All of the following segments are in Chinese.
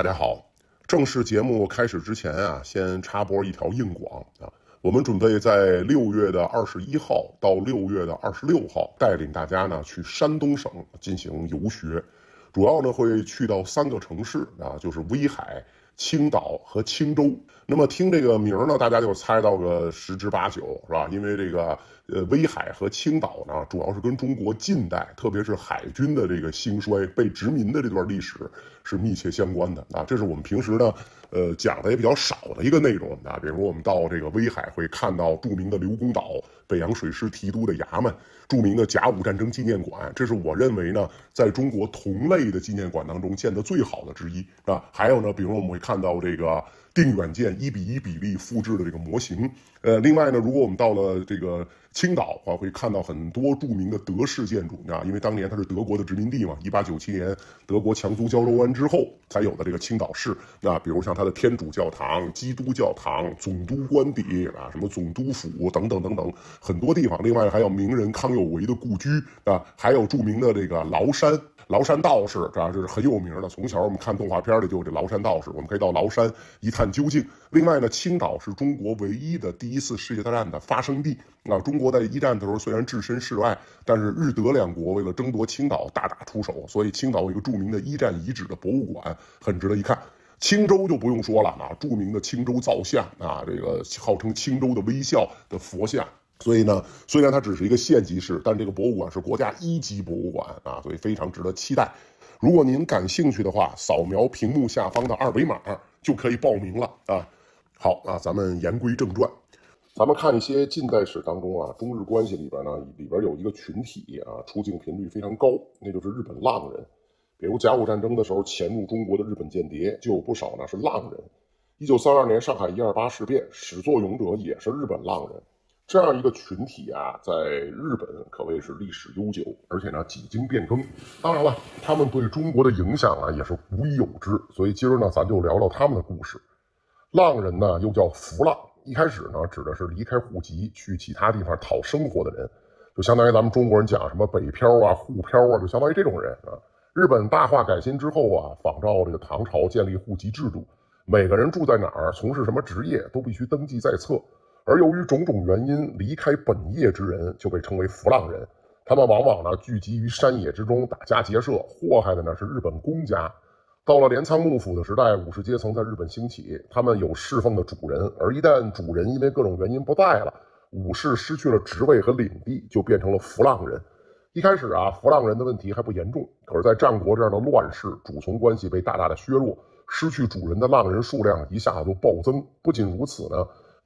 大家好，正式节目开始之前啊，先插播一条硬广啊。我们准备在六月的二十一号到六月的二十六号，带领大家呢去山东省进行游学，主要呢会去到三个城市啊，就是威海。青岛和青州，那么听这个名儿呢，大家就猜到个十之八九，是吧？因为这个呃，威海和青岛呢，主要是跟中国近代，特别是海军的这个兴衰、被殖民的这段历史是密切相关的啊。这是我们平时呢。呃，讲的也比较少的一个内容啊，比如我们到这个威海会看到著名的刘公岛、北洋水师提督的衙门、著名的甲午战争纪念馆，这是我认为呢，在中国同类的纪念馆当中建的最好的之一啊。还有呢，比如我们会看到这个。定软件一比一比例复制的这个模型，呃，另外呢，如果我们到了这个青岛啊，会看到很多著名的德式建筑啊，因为当年它是德国的殖民地嘛。一八九七年德国强租胶州湾之后才有的这个青岛市，那比如像它的天主教堂、基督教堂、总督官邸啊，什么总督府等等等等很多地方。另外还有名人康有为的故居啊，还有著名的这个崂山。崂山道士，这这是很有名的。从小我们看动画片里就有这崂山道士，我们可以到崂山一探究竟。另外呢，青岛是中国唯一的第一次世界大战的发生地。啊，中国在一战的时候虽然置身事外，但是日德两国为了争夺青岛大打出手，所以青岛有一个著名的一战遗址的博物馆，很值得一看。青州就不用说了啊，著名的青州造像啊，这个号称青州的微笑的佛像。所以呢，虽然它只是一个县级市，但这个博物馆是国家一级博物馆啊，所以非常值得期待。如果您感兴趣的话，扫描屏幕下方的二维码就可以报名了啊。好啊，咱们言归正传，咱们看一些近代史当中啊，中日关系里边呢，里边有一个群体啊，出境频率非常高，那就是日本浪人。比如甲午战争的时候潜入中国的日本间谍就有不少呢，是浪人。一九三二年上海一二八事变，始作俑者也是日本浪人。这样一个群体啊，在日本可谓是历史悠久，而且呢几经变更。当然了，他们对中国的影响啊也是古已有之。所以今儿呢，咱就聊聊他们的故事。浪人呢，又叫浮浪。一开始呢，指的是离开户籍去其他地方讨生活的人，就相当于咱们中国人讲什么北漂啊、沪漂啊，就相当于这种人啊。日本大化改新之后啊，仿照这个唐朝建立户籍制度，每个人住在哪儿、从事什么职业，都必须登记在册。而由于种种原因离开本业之人就被称为浮浪人，他们往往呢聚集于山野之中打家劫舍，祸害的呢是日本公家。到了镰仓幕府的时代，武士阶层在日本兴起，他们有侍奉的主人，而一旦主人因为各种原因不在了，武士失去了职位和领地，就变成了浮浪人。一开始啊，浮浪人的问题还不严重，可是，在战国这样的乱世，主从关系被大大的削弱，失去主人的浪人数量一下子就暴增。不仅如此呢。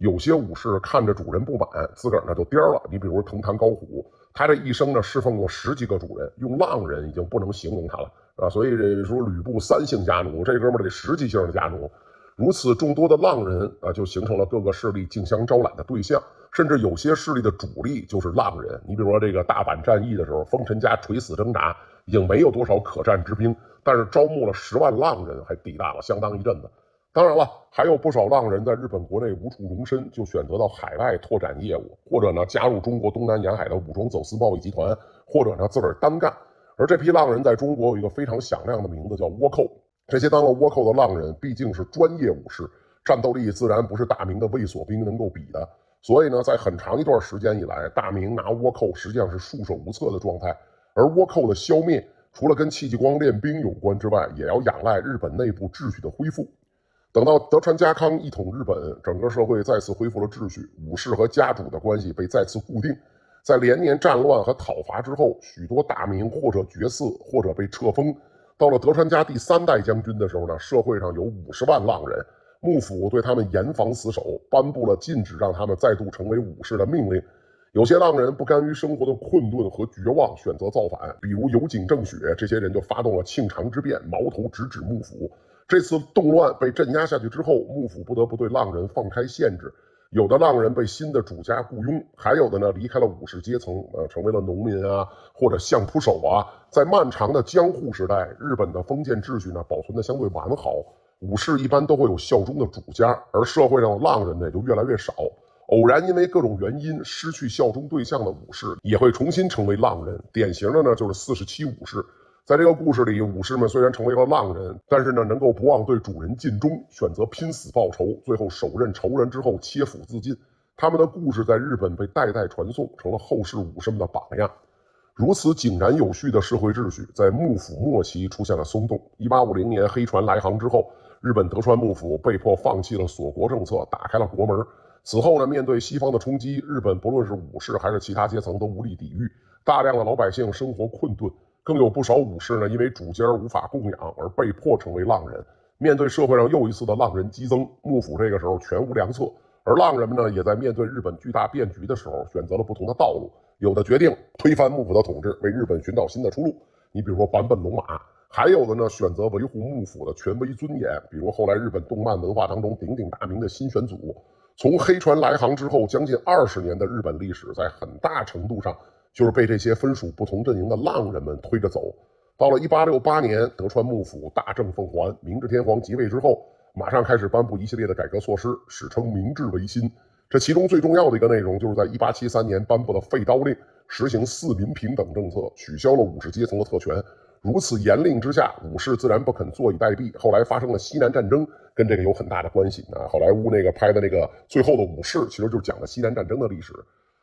有些武士看着主人不满，自个儿呢就颠儿了。你比如藤堂高虎，他这一生呢侍奉过十几个主人，用浪人已经不能形容他了啊。所以说吕布三姓家奴，这哥们儿得十几姓的家奴。如此众多的浪人啊，就形成了各个势力竞相招揽的对象，甚至有些势力的主力就是浪人。你比如说这个大阪战役的时候，丰臣家垂死挣扎，已经没有多少可战之兵，但是招募了十万浪人，还抵挡了相当一阵子。当然了，还有不少浪人在日本国内无处容身，就选择到海外拓展业务，或者呢加入中国东南沿海的武装走私贸易集团，或者呢自个儿单干。而这批浪人在中国有一个非常响亮的名字，叫倭寇。这些当了倭寇的浪人，毕竟是专业武士，战斗力自然不是大明的卫所兵能够比的。所以呢，在很长一段时间以来，大明拿倭寇实际上是束手无策的状态。而倭寇的消灭，除了跟戚继光练兵有关之外，也要仰赖日本内部秩序的恢复。等到德川家康一统日本，整个社会再次恢复了秩序，武士和家主的关系被再次固定。在连年战乱和讨伐之后，许多大名或者绝嗣，或者被撤封。到了德川家第三代将军的时候呢，社会上有五十万浪人，幕府对他们严防死守，颁布了禁止让他们再度成为武士的命令。有些浪人不甘于生活的困顿和绝望，选择造反，比如有井正雪，这些人就发动了庆长之变，矛头直指幕府。这次动乱被镇压下去之后，幕府不得不对浪人放开限制，有的浪人被新的主家雇佣，还有的呢离开了武士阶层，呃，成为了农民啊，或者相扑手啊。在漫长的江户时代，日本的封建秩序呢保存的相对完好，武士一般都会有效忠的主家，而社会上的浪人呢就越来越少。偶然因为各种原因失去效忠对象的武士，也会重新成为浪人。典型的呢就是四十七武士。在这个故事里，武士们虽然成为了浪人，但是呢，能够不忘对主人尽忠，选择拼死报仇，最后手刃仇人之后切腹自尽。他们的故事在日本被代代传颂，成了后世武士们的榜样。如此井然有序的社会秩序，在幕府末期出现了松动。一八五零年黑船来航之后，日本德川幕府被迫放弃了锁国政策，打开了国门。此后呢，面对西方的冲击，日本不论是武士还是其他阶层都无力抵御，大量的老百姓生活困顿。更有不少武士呢，因为主家无法供养而被迫成为浪人。面对社会上又一次的浪人激增，幕府这个时候全无良策。而浪人们呢，也在面对日本巨大变局的时候，选择了不同的道路。有的决定推翻幕府的统治，为日本寻找新的出路。你比如说坂本龙马，还有的呢选择维护幕府的权威尊严，比如后来日本动漫文化当中鼎鼎大名的新选组。从黑船来航之后，将近二十年的日本历史，在很大程度上。就是被这些分属不同阵营的浪人们推着走，到了一八六八年，德川幕府大政奉还，明治天皇即位之后，马上开始颁布一系列的改革措施，史称明治维新。这其中最重要的一个内容，就是在一八七三年颁布的废刀令，实行四民平等政策，取消了武士阶层的特权。如此严令之下，武士自然不肯坐以待毙。后来发生了西南战争，跟这个有很大的关系。啊，好莱坞那个拍的那个《最后的武士》，其实就是讲了西南战争的历史。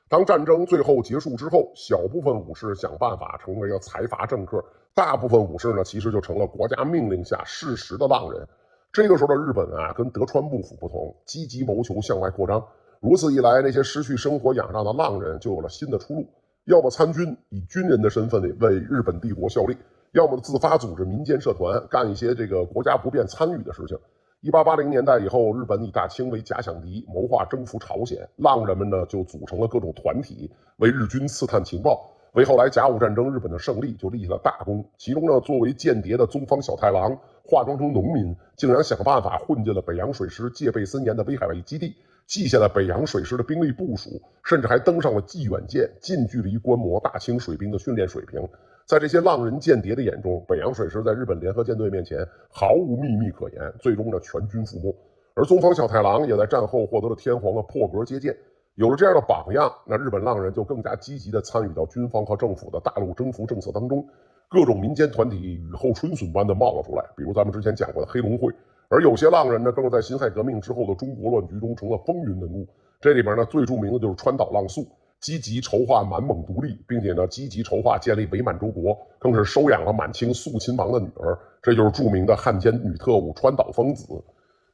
当战争最后结束之后，小部分武士想办法成为了财阀政客，大部分武士呢，其实就成了国家命令下事实的浪人。这个时候的日本啊，跟德川幕府不同，积极谋求向外扩张。如此一来，那些失去生活养大的浪人就有了新的出路：要么参军，以军人的身份里为日本帝国效力；要么自发组织民间社团，干一些这个国家不便参与的事情。一八八零年代以后，日本以大清为假想敌，谋划征服朝鲜。浪人们呢，就组成了各种团体，为日军刺探情报，为后来甲午战争日本的胜利就立下了大功。其中呢，作为间谍的宗方小太郎。化妆成农民，竟然想办法混进了北洋水师戒备森严的威海卫基地，记下了北洋水师的兵力部署，甚至还登上了济远舰，近距离观摩大清水兵的训练水平。在这些浪人间谍的眼中，北洋水师在日本联合舰队面前毫无秘密可言，最终呢全军覆没。而中方小太郎也在战后获得了天皇的破格接见。有了这样的榜样，那日本浪人就更加积极地参与到军方和政府的大陆征服政策当中。各种民间团体雨后春笋般的冒了出来，比如咱们之前讲过的黑龙会，而有些浪人呢，更是在辛亥革命之后的中国乱局中成了风云人物。这里边呢，最著名的就是川岛浪速，积极筹划满蒙独立，并且呢，积极筹划建立伪满洲国，更是收养了满清肃亲王的女儿，这就是著名的汉奸女特务川岛芳子。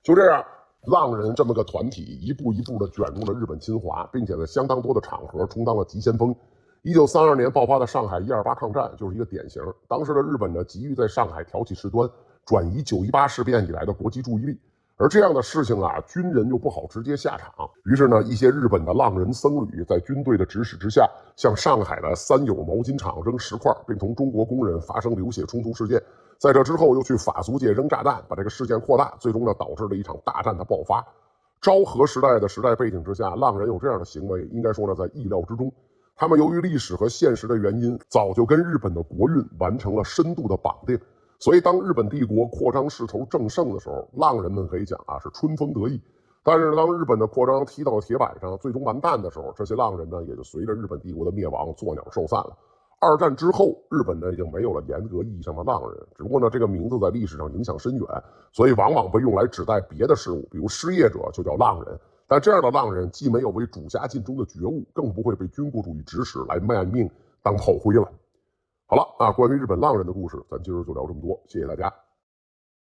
就这样，浪人这么个团体一步一步的卷入了日本侵华，并且在相当多的场合充当了急先锋。一九三二年爆发的上海一二八抗战就是一个典型。当时的日本呢，急于在上海挑起事端，转移九一八事变以来的国际注意力。而这样的事情啊，军人又不好直接下场，于是呢，一些日本的浪人僧侣在军队的指使之下，向上海的三友毛巾厂扔石块，并同中国工人发生流血冲突事件。在这之后，又去法租界扔炸弹，把这个事件扩大，最终呢，导致了一场大战的爆发。昭和时代的时代背景之下，浪人有这样的行为，应该说呢，在意料之中。他们由于历史和现实的原因，早就跟日本的国运完成了深度的绑定，所以当日本帝国扩张势头正盛的时候，浪人们可以讲啊是春风得意。但是当日本的扩张踢到了铁板上，最终完蛋的时候，这些浪人呢也就随着日本帝国的灭亡作鸟兽散了。二战之后，日本呢已经没有了严格意义上的浪人，只不过呢这个名字在历史上影响深远，所以往往被用来指代别的事物，比如失业者就叫浪人。但这样的浪人既没有为主家尽忠的觉悟，更不会被军国主义指使来卖命当炮灰了。好了，啊，关于日本浪人的故事，咱今儿就聊这么多，谢谢大家。